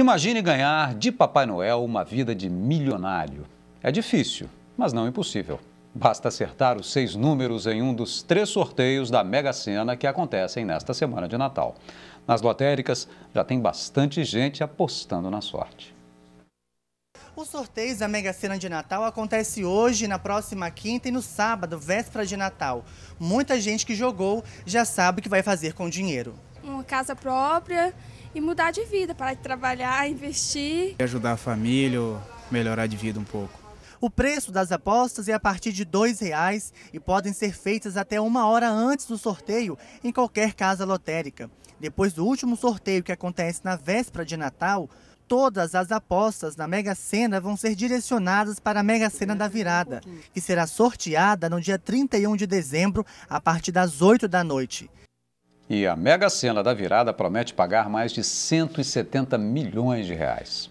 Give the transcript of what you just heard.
Imagine ganhar de Papai Noel uma vida de milionário. É difícil, mas não impossível. Basta acertar os seis números em um dos três sorteios da Mega Sena que acontecem nesta semana de Natal. Nas lotéricas, já tem bastante gente apostando na sorte. Os sorteios da Mega Sena de Natal acontece hoje, na próxima quinta e no sábado, véspera de Natal. Muita gente que jogou já sabe o que vai fazer com o dinheiro. Uma casa própria e mudar de vida, parar de trabalhar, investir. Ajudar a família, melhorar de vida um pouco. O preço das apostas é a partir de R$ 2,00 e podem ser feitas até uma hora antes do sorteio em qualquer casa lotérica. Depois do último sorteio que acontece na véspera de Natal, todas as apostas na Mega Sena vão ser direcionadas para a Mega Sena da Virada, que será sorteada no dia 31 de dezembro, a partir das 8 da noite. E a Mega Sena da Virada promete pagar mais de 170 milhões de reais.